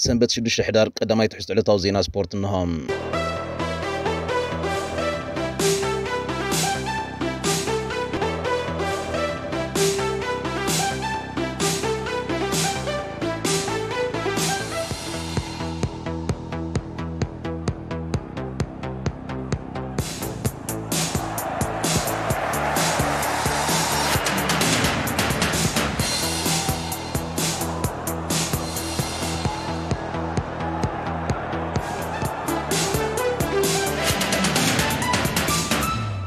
سنبت شدش حدار قدمي تحس على زينا سبورت النهام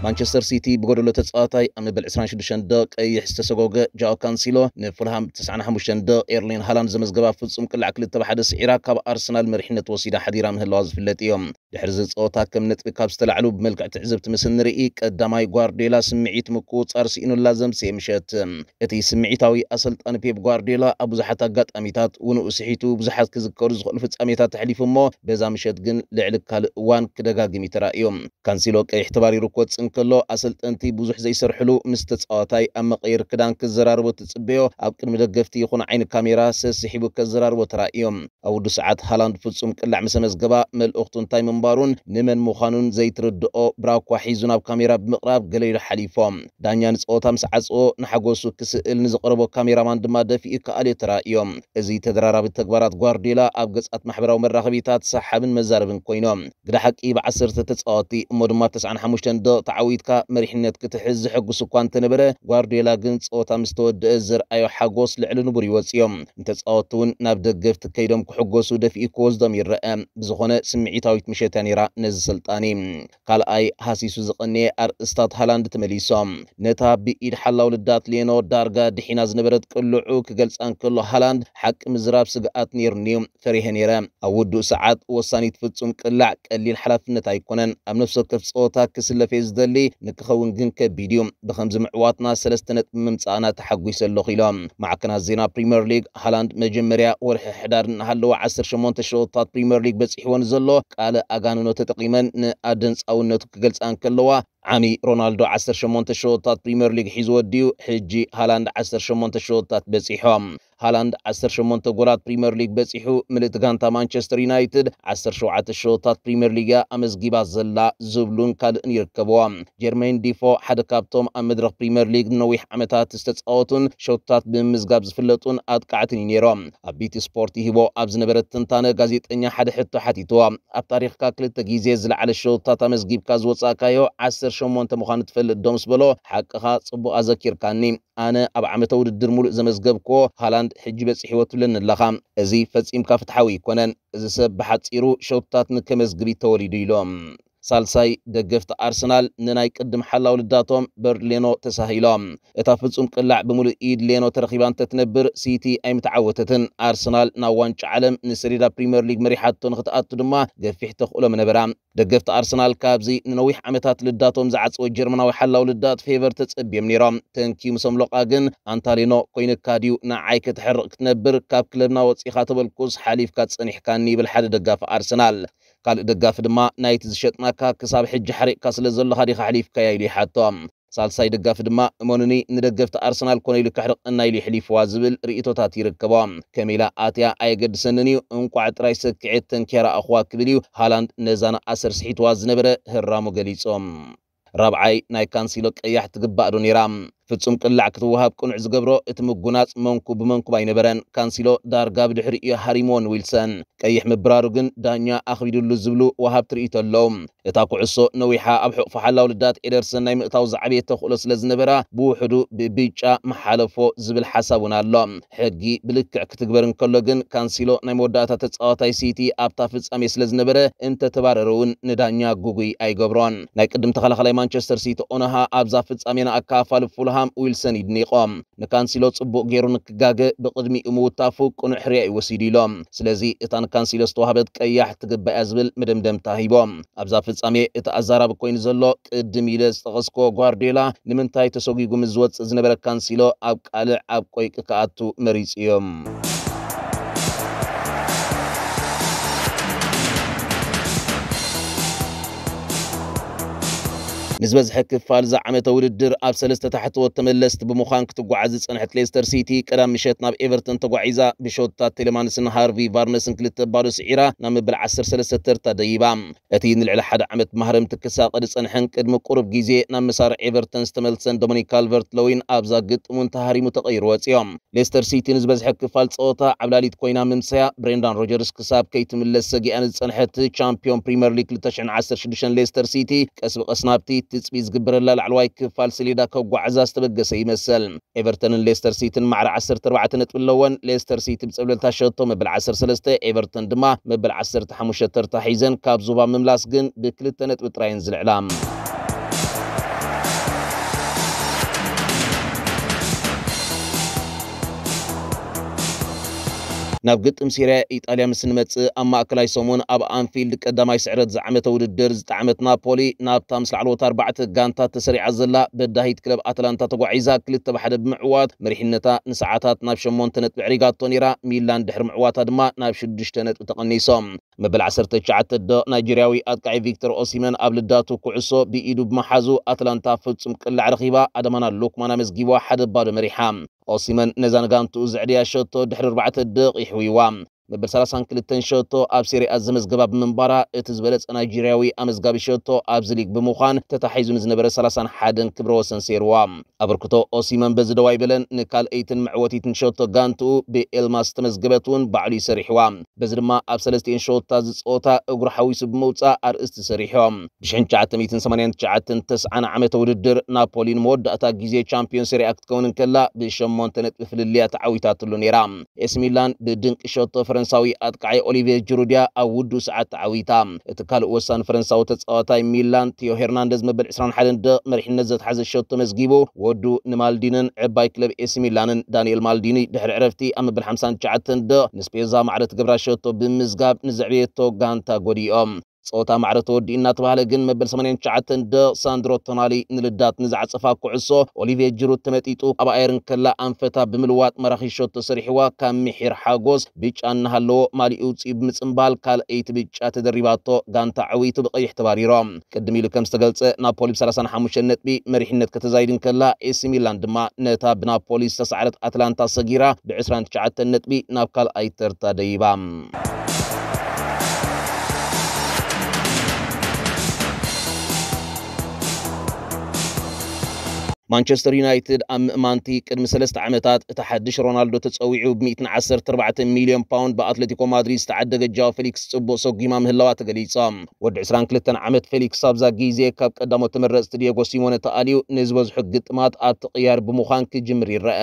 ማንቸስተር ሲቲ ብጎደሎ ተጻዋታይ ኣብ መበል 26 ደ ቀይሕ ዝተሰጎገ ጃኦ ካንሲሎ ንፉልሃም 95 ደ ኤርሊን ሃላንድ ዘመዝገባ ፍጹም ቅላዕ 2 ብሓደ ስዒራ ካብ ኣርሰናል መሪሕነት ወሲዳ ሓዲራ ምህላዋ ዝፍለጥ እዮም ድሕሪ ዝፀወታ ከም ነጥቢ ካብ ዝተላዕሉ ብመልክዕ ትዕዝብቲ ምስ ንርኢ ቀዳማይ ጓርዴላ ስምዒት ምቁፅጻር ስኢኑላ ዘምስየ ምሸት እቲ ስምዒታዊ ኣሰልጣኒ ፔፕ ጓርዴላ ኣብ ብዙሓት ኣጋጣሚታት ውንኡ ስሒቱ ብዙሓት ክዝከሩ ዝኽእሉ ፍጻሜታት ተሕሊፉ እሞ በዛ ምሸት ግን ልዕሊ ካልእ እዋን ክደጋግም ተራእዮም ካንሲሎ ቀይሕ ተባሪሩ ኮፅን እንከሎ ኣሰልጠንቲ ብዙሕ ዘይሰርሕሉ ምስ ተፃዋታይ ኣብ መቐይር ክዳን ክዘራርቦ ትፅበዮ ኣብ ቅድሚ ደገፍቲ ይኹን ዓይኒ ካሜራ ሰስሒቡ ከዘራርቦ ተራእዮም ኣብ ውዱ ሰዓት ሃላንድ ፍጹም ቅላዕ ምስ መዝገባ መልእኽቱ እንታይ ምንባሩን ንመን ምዃኑን ዘይትርድኦ ብራኳ ሒዙ ናብ ካሜራ ብምቕራብ ገለ ኢሉ ሓሊፎም ዳኛ ንፀወታ ምስ ዓፅቦ ንሓጎሱ ክስእል ንዝቐረቦ ካሜራማን ድማ ደፊኡ ከኣልዮ ተራእዮም እዚ ተደራራቢ ተግባራት ጓርዲዮላ ኣብ ገጻት ማሕበራዊ መራኸቢታት ሰሓብን መዛረብን ኮይኖም ግዳ ሓቂ ብዓሰርተ ተፃወቲ እሞ ድማ 95 ደቂቃ ዓዊትካ መሪሕነት ክትሕዝ ዝሕግሱ እኳ እንተነበረ ጓርዲዮላ ግን ፀወታ ምስ ተወድአ ዝርኣዮ ሓጎስ ልዕሊ ንቡር ይወፅ እዮም እንተፃወቲ እውን ናብ ደገፍቲ ከይዶም ክሕጎሱ ደፊኢ ክወስዶም ይረአ ብዝኾነ ስምዒታዊት ምሸታ ነይራ ነዚ ስልጣኒ ካልኣይ ሃሲሱ ዝቐነየ ኣርእስታት ሃላንድ ተመሊሶም ነታ ብኢድ ሓላው ልዳት ሌኖ ዳርጋ ድሒና ዝነበረት ቅልዑ ክገልፃን ከሎ ሃላንድ ሓቂ ምዝራብ ስግኣት ነይሩኒዩ ፈሪሀ ነይረ ኣብ ውድእ ሰዓት ወሳኒት ፍፁም ቅላዕ ቀሊል ሓላፍነት ኣይኮነን ኣብ ነፍሲ ወከፍ ፀወታ ክስለፈ ዝደሊ ዝደሊ ንክኸውን ግን ከቢድ እዩ ብከምዚ ምዕዋትና ሰለስተ ነጥቢ ምምፃእና ተሓጒሰ ኣለኹ ኢሎም ማዕከናት ዜና ፕሪምየር ሊግ ሃላንድ መጀመርያ ወርሒ ሕዳር እናሃለዎ 18 ሸወታት ፕሪምየር ሊግ በፂሕዎን ዘሎ ቃል ኣጋንኖ ተጠቒመን ንኣደንፃውነቱ ክገልፃን ከለዋ عامي رونالدو 10 شمونت شوطات بريمير ليج حيزوديو حجي هالاند 10 شمونت شوطات بسيحهم هالاند 10 8 ጎላት ፕሪምየር ሊግ በፂሑ ምልእቲ ጋንታ ማንቸስተር ዩናይትድ 17 ሸወታት ፕሪምየር ሊጋ ኣመስጊባት ዘላ ዝብሉን ካልእን ይርከብዎ ጀርሜን ዲፎ ሓደ ካብቶም ኣብ መድረክ ፕሪምየር ሊግ ነዊሕ ዓመታት ዝተፃወቱን ሸውታት ብምምዝጋብ ዝፍለጡን ኣጥቃዕትን እዩ ነይሮም ኣብ ቢቲ ስፖርት ይሂቦ ኣብ ዝነበረ ትንታነ ጋዜጠኛ ሓደ ሕቶ ሓቲትዎ ኣብ ታሪክካ ክልተ ግዜ ዝለዕለ ሸውታት ኣመስጊብካ ዝወፃእካዮ 1 عشر شمون تمخان تفلد دومس بلو حقها صبو أذكر كاني أنا أب عمتو ردر مولو إذا مزقبكو هالاند حجي بس إحيوتو لن اللخام إذي فتس إمكا فتحوي كونان إذا سب بحات إرو شوتات نكمز قبي توري ديلوم ሳልሳይ ደገፍቲ ኣርሰናል ንናይ ቅድም ሓላው ልዳቶም በርሌኖ ተሳሂሎም እታ ፍጹም ቅላዕ ብምሉእ ኢድ ሌኖ ተረኺባ እንተትነብር ሲቲ ኣይምተዓወተትን ኣርሰናል ናብ ዋንጫ ዓለም ንሰሌዳ ፕሪምየር ሊግ መሪሓቶ ንክትኣቱ ድማ ገፊሕ ተኽእሎ መነበራ ደገፍቲ ኣርሰናል ካብዚ ንነዊሕ ዓመታት ልዳቶም ዝዓፅወ ጀርመናዊ ሓላው ልዳት ፌቨር ተጸብዮም ነይሮም ተንኪ ምሰም ሎቃ ግን ኣንታሊኖ ኮይኑ ካድዩ ንዓይ ክትሕርቕ ክትነብር ካብ ክለብና ወፂኻ ተበልኩስ ሓሊፍካ ጸኒሕካኒ ይብል ሓደ ደጋፊ ኣርሰናል قال دقاف دما نايت زشتناكا كساب حج حريق كاسل زلو خاديخ حليف كايا يلي حاتوام سال ساي دقاف دما مونوني ندقف تأرسنال كوني لكحرق انا يلي حليف وازبل ريتو تاتي ركبوام كميلا آتيا اي قد سننيو انقوع تراي سكعيت تنكيرا اخوا كبليو هالاند نزان اسر سحيت وازنبرة هرامو قليصوم رابعي ناي كانسيلوك اياح تقبق دونيرام ፍጹም ቅላዕ ክትወሃብ ቁኑዕ ዝገብሮ እቲ ምጉናፅ መንኩ ብመንኩብ ኣይነበረን ካንሲሎ ዳርጋ ብድሕሪ እዩ ሃሪሞን ዊልሰን ቀይሕ ምብራሩ ግን ዳኛ ኣኽቢድሉ ዝብሉ ወሃብ ትርኢት ኣሎ እታ ኩዕሶ ነዊሓ ኣብ ሕቕ ፈሓላ ውልዳት ኤደርሰን ናይ ምእታው ዝዓበየ ተኽእሎ ስለ ዝነበራ ብውሕዱ ብብጫ መሓለፎ ዝብል ሓሳብ እውን ኣሎ ሕጊ ብልክዕ ክትግበር እንከሎ ግን ካንሲሎ ናይ መወዳእታ ተፃዋታይ ሲቲ ኣብታ ፍጻሜ ስለ ዝነበረ እንተተባረረ እውን ንዳኛ ጉጉይ ኣይገብሮን ናይ ቅድም ተኸላኸላይ ማንቸስተር ሲቲ ኦነሃ ኣብዛ ፍጻሜና ኣካፋል ፉልሃ ابراهام ويلسن يدنيقام نكانسيلوت بوك غيرو نكغاغ بقدمي اموت تافوك ونحريا يوسيدي لوم سلازي اتا نكانسيلوت توهبت كياح تقبا ازبل مدمدم تاهيبوم ابزافت سامي اتا ازارا بكوين زلو قدمي لز تغسكو غارديلا نمن تاي تسوغي قمزوت ازنبرا كانسيلو ابقالع ابقويك كاتو مريسيوم ንዝበዝሐ ክፋል ዝዓመተ ውድድር ኣብ ሰለስተ ታሕቲ ወት ተመለስቲ ብምዃን ክትጓዓዝ ዝፀንሐት ሌስተር ሲቲ ቀዳም ምሸት ናብ ኤቨርተን ተጓዒዛ ብሾታት ቴሌማንስን ሃርቪ ቫርነስን ክልተ ባዶ ስዒራ ናብ ምብል 13 ተርታ ደይባ እቲ ንልዕሊ ሓደ ዓመት ማህረም ትክሳቐድ ዝፀንሐን ቅድሚ ቁርብ ግዜ ናብ መሳርሒ ኤቨርተን ዝተመልሰን ዶሚኒክ ካልቨርት ለዊን ኣብዛ ግጥሙን ተሃሪሙ ተቐይሩ ወፂኦም ሌስተር ሲቲ ንዝበዝሐ ክፋል ፀወታ ዓብላሊት ኮይና ምምስያ ብሬንዳን ሮጀርስ ክሳብ ከይትምለስ ሰጊኣን ዝፀንሐት ቻምፒዮን ፕሪምየር ሊግ 2016 ሌስተር ሲቲ ቀስ ብቐስ ናብቲ تصبي زغبر الله العلواي كفال سليدا كوغو عزاز تبقس اي مسل ايفرتن ليستر سيتن معر عصر تربعة نتب اللوان ليستر سيتي بسبل التاشطو مبل عصر سلستة ايفرتن دما مبل عصر تحموشة ترتاحيزن كاب زوبا مملاسقن بكل تنتب تراينز الإعلام. نبغت قطم سيرا إيطاليا مسن متس أما أكلاي سومون أب أنفيلد قدماي سعرت زعمت ودد درز تعمت نابولي ناب تامس العلوة تاربعة قانتا تسري عزلا بدهيت كلب أتلانتا تقو عيزا كلتا بحد بمعوات مريحنتا نسعاتات ناب شمون تنت بعريقات تونيرا ميلان دهر معوات دما ناب شدش تنت وتقني سوم مبل عصر تشعت الدو نيجيراوي أدقعي فيكتور أوسيمن أبل الداتو كعصو بإيدو بمحازو أتلانتا فلتسم كل عرخيبا أدمانا لوكمانا مزقيبا حد بارو مريحام أو سيمان نزان قانتو زعريا شوتو دحر ربعة الدق يحوي ب30 ክልተን ሸቶ ኣብ ሴሪኣ ዘመዝገባ ብምንባራ እቲ ዝበለፀ ናይጀርያዊ ኣመዝጋቢ ሸቶ ኣብዚ ሊግ ብምዃን ተታሒዙ ንዝነበረ 31 ክብረ ወሰን ሰይርዋ ኣበርክቶ ኦሲመን በዚ ደዋ ይበለን ንካልአይትን ምዕወቲትን ሸቶ ጋንትኡ ብኤልማስ ተመዝገበት እውን ባዕሉ ይሰሪሕዋ በዚ ድማ ኣብ 3 ሸወታ ዝፀወታ እጉሪ ሓዊሱ ብምውፃእ ኣርእስቲ ሰሪሖም ብ1989 90 ዓመተ ውድድር ናፖሊ ንመወዳእታ ግዜ ቻምፒዮን ሴሪኣ ክትከውን ከላ ብ8 ነጥቢ ፍልልያ ተዓዊታትሉ ነይራ ኤስ ሚላን ብድንቂ ሸቶ ፈረን ፈረንሳዊ ኣጥቃዓይ ኦሊቬር ጅሩድያ ኣብ ውዱብ ሰዓት ተዓዊታ እቲ ካልእ ወሳኒ ፈረንሳዊ ተፃዋታይ ሚላን ቲዮ ሄርናንደዝ መበል 21 ደቂቕ መሪሕነት ዘተሓዘ ሸት ተመዝጊቡ ወዱ ንማልዲንን ዕባይ ክለብ ኤሲ ሚላንን ዳንኤል ማልዲኒ ድሕሪ ዕረፍቲ ኣብ መበል 59 ደቂቕ ንስፔዛ ማዕረት ግብራ ሸቶ ብምዝጋብ ንዘዕብየቶ ጋንታ ጎዲኦም ፀወታ ማዕረ ተወዲኡና ተባሃለ ግን መበል 89 ደ ሳንድሮ ቶናሊ ንልዳት ንዝዓፀፋ ኩዕሶ ኦሊቪየ ጅሩድ ተመጢጡ ኣብ ኣየርን ከላ ኣንፈታ ብምልዋጥ መራኺ ሾት ተሰሪሕዋ ካብ ምሒር ሓጎስ ብጫ እናሃለዎ ማሊኡ ውፅኢ ብምፅምባል ካልአይቲ ብጫ ተደሪባቶ ጋንታ ዓወይቲ ብቀይሕ ተባሪሮም ቅድም ኢሉ ከም ዝተገልፀ ናፖሊ ብ35 ነጥቢ መሪሕነት ከተዛይድን ከላ ኤሲ ሚላን ድማ ነታ ብናፖሊ ዝተሰዓረት ኣትላንታ ሰጊራ ብ29 ነጥቢ ናብ ካልኣይ ተርታ ደይባ مانشستر يونايتد مانتي ቅድሚ 3 ዓመታት እቲ ሓድሽ ሮናልዶ ተፀዊዑ ብ114 ሚልዮን ፓውንድ ብኣትለቲኮ ማድሪድ ዝተዓደገ ጃው ፌሊክስ ፅቡቅ ሰጉማ ምህላዋ ተገሊፆ ወዲ 22 ዓመት ፌሊክስ ኣብዛ ግዜ ካብ ቀዳሞት ተመረፅቲ ድየጎ ሲሞነ ተኣልዩ ንዝበዝሑ ግጥማት ኣብ ትቕያር ብምዃን ክጅምር ይረአ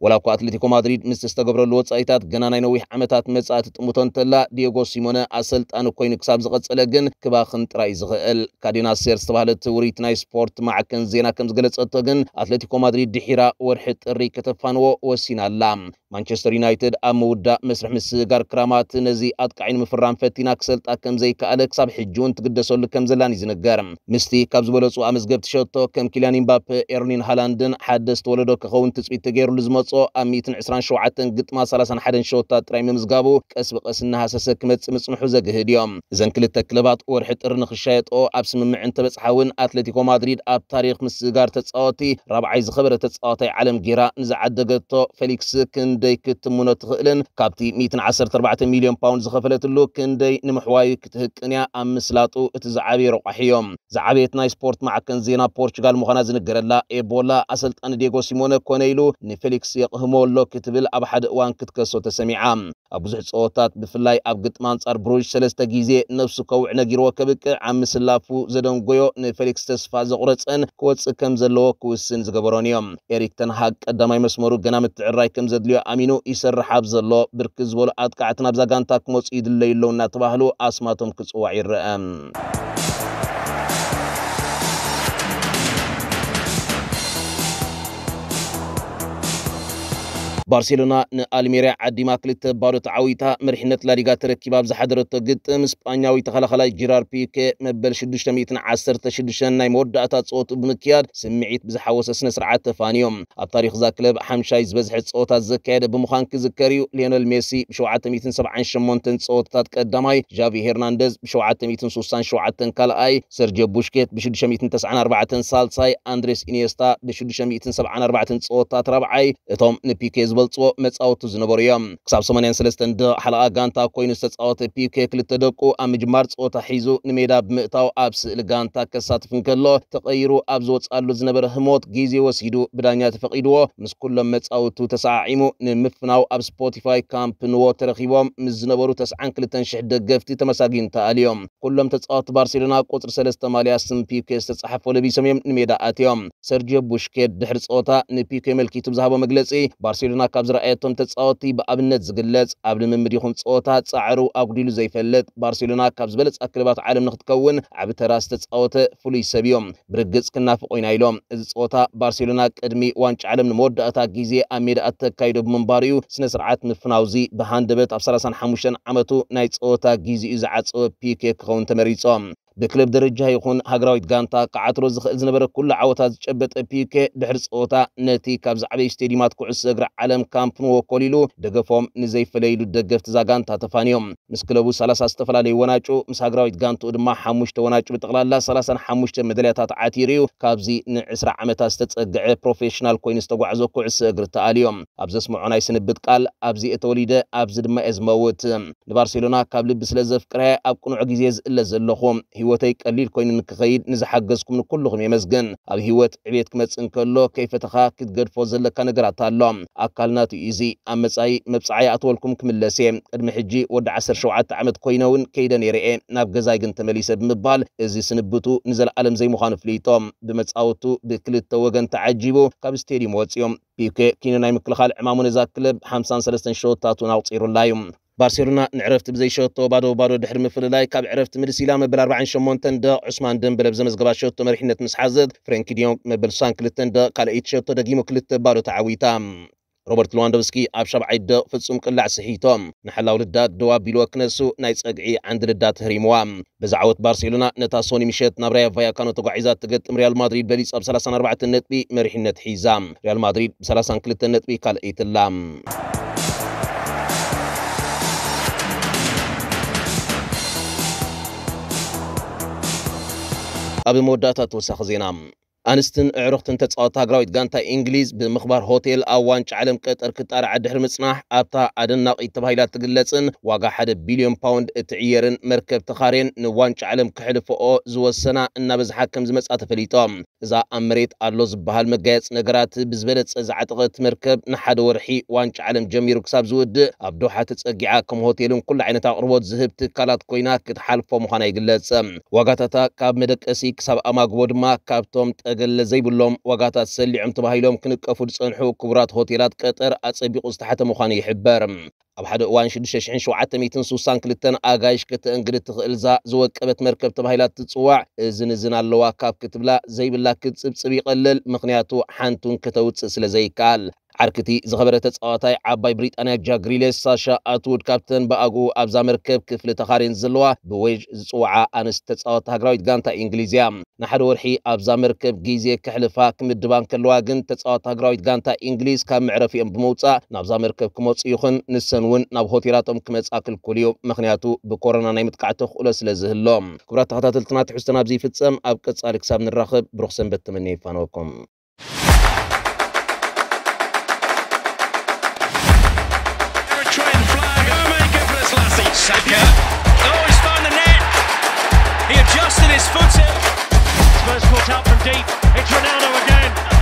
ولا أكو أتلتيكو مدريد مس استجبر اللوت سايتات جنا نينويح عمتات مسات متنتلا دييغو سيمونا أسلت أنو كوين كساب زغت سلجن كبا خنت رايز غل كادينا سير استبهلت وريت ناي سبورت مع كن زينا كم زغلت أتجن أتلتيكو مدريد دحيرة ورحت الريك تفانو وسينا لام مانشستر يونايتد أمودا مسرح مسجار كرامات نزي أتقعين مفران فتينا كسلت أكم زي كألك ساب حجون تقدسوا لكم زلاني زنقارم مستي كابز بلوتسو أمزقبت شوتو كم كيلان مبابي إيرلين هالاندن حدست ولدو كخون تسبيت تغير لزمو ዝመፆ ኣብ 127 ግጥማ 31 ሸወታት ጥራይ ምምዝጋቡ ቀስ ብቐስ እናሃሰሰ ክመፅእ ምፅንሑ ዘግህድ እዮም እዘን ክልተ ክለባት ወርሒ ጥር ንክሻየጦ ኣብ ስምምዕ እንተበፅሓውን ኣትለቲኮ ማድሪድ ኣብ ታሪክ ምስጋር ተፃወቲ ራብዓይ ዝኸበረ ተፃወታይ ዓለም ጌራ ንዝዓደገቶ ፌሊክስ ክንደይ ክትምኖ ትኽእልን ካብቲ 114 ሚልዮን ፓውንድ ዝኸፈለትሉ ክንደይ ንምሕዋዩ ክትህቅን እያ ኣብ ምስላጡ እቲ ዝዓበየ ረቋሒ እዮም ዝዓበየት ናይ ስፖርት ማዕከን ዜና ፖርቹጋል ምዃና ዝንገረላ ኤቦላ ኣሰልጣኒ ዴጎ ሲሞነ ኮነ ኢሉ ንፌሊክስ سيق همو لو كتبل اب حد اوان كتكسو تسمي عام ابوزح صوتات بفلاي اب قطمان صار بروج سلس تقيزي نفسو كوعنا جيرو كبك عم سلافو زدون قويو نفليكس تسفا زغرطن كوتس كم زلو كوسن زغبرونيوم اريك تنهاك داماي مسمورو قنام التعراي كم زدليو امينو اسر رحاب زلو بركز بولو ادكا عتنا بزاقان تاك موس ايد الليلو ناتباهلو اسماتهم كسو عير رأم ባርሴሎና ንኣልሜርያ ዓዲማ ክልተ ባዶ ተዓዊታ መሪሕነት ላሊጋ ተረኪባ ብዝሓደረቶ ግጥም ስጳኛዊ ተኸላኸላይ ጂራር ፒኬ መበል 616 ናይ መወዳእታ ፀወቱ ብምክያድ ስምዒት ብዝሓወሰ ስነ ስርዓት ተፋንዮም ኣብ ታሪክ እዛ ክለብ ሓምሻይ ዝበዝሐ ፀወታት ዘካየደ ብምዃን ክዝከር እዩ ሊዮነል ሜሲ ብ778 ፀወታታት ቀዳማይ ዣቪ ሄርናንደዝ ብ767 ካልኣይ ሰርጆ ቡሽኬት ብ694 ሳልሳይ ኣንድሬስ ኢኒስታ ብ674 ፀወታት ራብዓይ እቶም ንፒኬ ዝበል ዝገልፆ መፃወቱ ዝነበሩ እዮም ክሳብ 83 ድ ሓለቓ ጋንታ ኮይኑ ዝተፃወተ ፒኬ ክልተ ደቁ ኣብ ምጅማር ፀወታ ሒዙ ንሜዳ ብምእታው ኣብ ስእሊ ጋንታ ከሳትፍ ንከሎ ተቐይሩ ኣብ ዝወፃሉ ዝነበረ ህሞት ግዜ ወሲዱ ብዳኛ ተፈቒድዎ ምስ ኩሎም መፃውቱ ተሰዓዒሙ ንምፍናው ኣብ ስፖቲፋይ ካምፕ ንዎ ተረኺቦም ምስ ዝነበሩ 92000 ደገፍቲ ተመሳጊን ተኣልዮም ኩሎም ተፃወቲ ባርሴሎና ቁፅሪ 3 ማልያ ስም ፒኬ ዝተፃሓፈ ለቢሶም እዮም ንሜዳ ኣትዮም ሰርጂዮ ቡሽኬት ድሕሪ ፀወታ ንፒኬ መልኪቱ ብዝሃቦ መግለፂ ባርሴሎና ካብ ዝረኣየቶም ተፃወቲ ብኣብነት ዝግለጽ ኣብ ልምምድ ይኹም ፀወታ ፃዕሩ ኣጉዲሉ ዘይፈልጥ ባርሴሎና ካብ ዝበለፃ ክለባት ዓለም ንክትከውን ዓብ ተራ ዝተፃወተ ፍሉይ ሰብ እዮም ብርግፅ ክናፍቑ ኢና ኢሎም እዚ ፀወታ ባርሴሎና ቅድሚ ዋንጫ ዓለም ንመወዳእታ ግዜ ኣብ ሜዳኣ ተካይዶ ብምንባር እዩ ስነ ስርዓት ምፍናውዚ ብሃንደበት ኣብ 35 ዓመቱ ናይ ፀወታ ግዜ እዩ ዝዓፀወ ፒኬ ክኸውን ተመሪፆም ብክለብ ደረጃ ይኹን ሃገራዊት ጋንታ ክዓትሮ ዝኽእል ዝነበረ ኩሉ ዓወታ ዝጨበጠ ፒኬ ድሕሪ ፀወታ ነቲ ካብ ዝዓበየ ስተድማት ኩዕሶ እግሪ ዓለም ካምፕ ኖ ወከሊሉ ደገፎም ንዘይፈለይሉ ደገፍቲ ዛ ጋንታ ተፋንዮም ምስ ክለቡ 30 ዝተፈላለዩ ወናጩ ምስ ሃገራዊት ጋንትኡ ድማ ሓሙሽተ ወናጩ ብጠቕላላ 35 መደልያታት ዓቲሩ እዩ ካብዚ ን20 ዓመታት ዝተፀግዐ ፕሮፌሽናል ኮይኑ ዝተጓዕዞ ኩዕሶ እግሪ ተኣልዮም ኣብ ዘስምዖ ናይ ስንብት ቃል ኣብዚ እተወሊደ ኣብዚ ድማ እየ ዝመውት ንባርሴሎና ካብ ልቢ ስለ ዘፍቅረ ኣብ ቅኑዕ ግዜ ዝእለ ዘለኹ ህይወተይ ቀሊል ኮይኑ ንክኸይድ ንዝሓገዝኩም ንኩልኹም እየ መስግን ኣብ ህይወት ዕብት ክመፅእ እንከሎ ከይፈተኻ ክትገድፎ ዘለካ ነገራት ኣሎ ኣካል ናቱ እዚ ኣብ መጻኢ መብፃዕያ ኣትወልኩም ክምለስ እየ ቅድሚ ሕጂ ወዲ 17 ዓመት ኮይነ እውን ከይደ ነይረ እየ ናብ ገዛይ ግን ተመሊሰ ብምባል እዚ ስንብቱ ንዘለዓለም ዘይምዃኑ ፍሊጦም ብመፃወቱ ብክልተ ወገን ተዓጂቡ ካብ ስተድዩም ወፂኦም ፒኬ ኪኑ ናይ ምክልኻል ዕማሙ ነዛ ክለብ 53 ሸወታቱን ኣውፂሩላ እዩ ባርሴሎና ንዕረፍቲ ብዘይሸቶ ባዶ ባዶ ድሕሪ ምፍልላይ ካብ ዕረፍቲ ምልሲላ መበል 48 ደቕ ዑስማን ድንብለ ብዘመዝገባ ሸቶ መሪሕነት ምስ ሓዘት ፍሬንኪ ዲዮንግ መበል 22 ደቕ ካልአይቲ ሸቶ ደጊሙ ክልተ ባዶ ተዓዊታ ሮበርት ሉዋንዶቭስኪ ኣብ ሸብዓይ ደቕ ፍጹም ቅላዕ ስሒቶም ንሓላው ልዳድ ደው ኣቢልዎ ክነሱ ናይ ፀግዒ ዓንዲ ልዳድ ተህሪምዋ በዛ ዓወት ባርሴሎና ነታ ሶኒ ምሸት ናብ ራያ ቫያካኖ ተጓዒዛ ትገጥም ሪያል ማድሪድ በሊፅ ኣብ 34 ነጥቢ መሪሕነት ሒዛ ሪያል ማድሪድ ብ32 ነጥቢ ካልአይትላ أبي مودة توسخ زينام ኣንስትን ኣዕሩኽትን ተፃወታ ሃገራዊት ጋንታ እንግሊዝ ብምኽባር ሆቴል ኣብ ዋንጫ ዓለም ቀጠር ክጣርዓ ድሕሪ ምጽናሕ ኣብታ ኣደናቒት ተባሂላ ትግለጽን ዋጋ ሓደ ቢልዮን ፓውንድ እትዕየርን መርከብ ተኻሬን ንዋንጫ ዓለም ክሕልፍኦ ዝወሰና እናበዝሓ ከም ዝመጻ ተፈሊጦም እዛ ኣብ መሬት ኣሎ ዝበሃል መጋየፂ ነገራት ብዝበለፀ ዝዓጠቐት መርከብ ንሓደ ወርሒ ዋንጫ ዓለም ጀሚሩ ክሳብ ዝውድእ ኣብ ዶሓ ተጸጊዓ ከም ሆቴልን ኩሉ ዓይነት ኣቕርቦት ዝህብ ትካላት ኮይና ክትሓልፎ ምዃና ይግለጽ ዋጋታታ ካብ መደቀሲ ክሳብ ኣማግቦ ድማ ካብቶም ዝተገለ ዘይብሎም ዋጋታት ሰሊዖም ተባሂሎም ክንቀፉ ዝፀንሑ ክቡራት ሆቴላት ቀጠር ኣፀቢቑ ዝተሓተ ምዃኑ ይሕበር ኣብ ሓደ እዋን 6762 ኣጋይሽ ክትእንግድ ትኽእል ዛ ዝወቀበት መርከብ ተባሂላት ትፅዋዕ እዝንዝን ኣለዋ ካብ ክትብላ ዘይብላ ክትፅብፅብ ይቐልል ምክንያቱ ሓንቱን ከተውፅእ ስለ ዘይከኣል ዓርክቲ ዝኸበረ ተፃዋታይ ዓባይ ብሪጣንያ ጃክ ግሪሌስ ሳሻ ኣትውድ ካብተን ብኣግኡ ኣብዛ መርከብ ክፍሊ ተኻርየን ዘለዋ ብዌጅ ዝፅዋዓ ኣንስቲ ተፃወቲ ሃገራዊት ጋንታ እንግሊዝ እያ ንሓደ ወርሒ ኣብዛ መርከብ ግዜ ክሕልፋ ክምድባን ከለዋ ግን ተፃወቲ ሃገራዊት ጋንታ እንግሊዝ ካብ ምዕረፍ እዮም ብምውፃእ ናብዛ መርከብ ክመፁ ይኹን ንሰን እውን ናብ ሆቴላቶም ክመፃ ክልኩል እዩ ምክንያቱ ብኮሮና ናይ ምጥቃዕቲ ክእሎ ስለ ዝህሎም ክብራት ተኸታተልትና ትሕዝቶን ኣብዚ ይፍፀም ኣብ ቀፃሊ ክሳብ ንራኽብ ብሩኽ ሰንበት ተመኒ ይፋነወኩም Saka. Oh, he's found the net. He adjusted his footing. Spurs caught out from deep. It's Ronaldo again.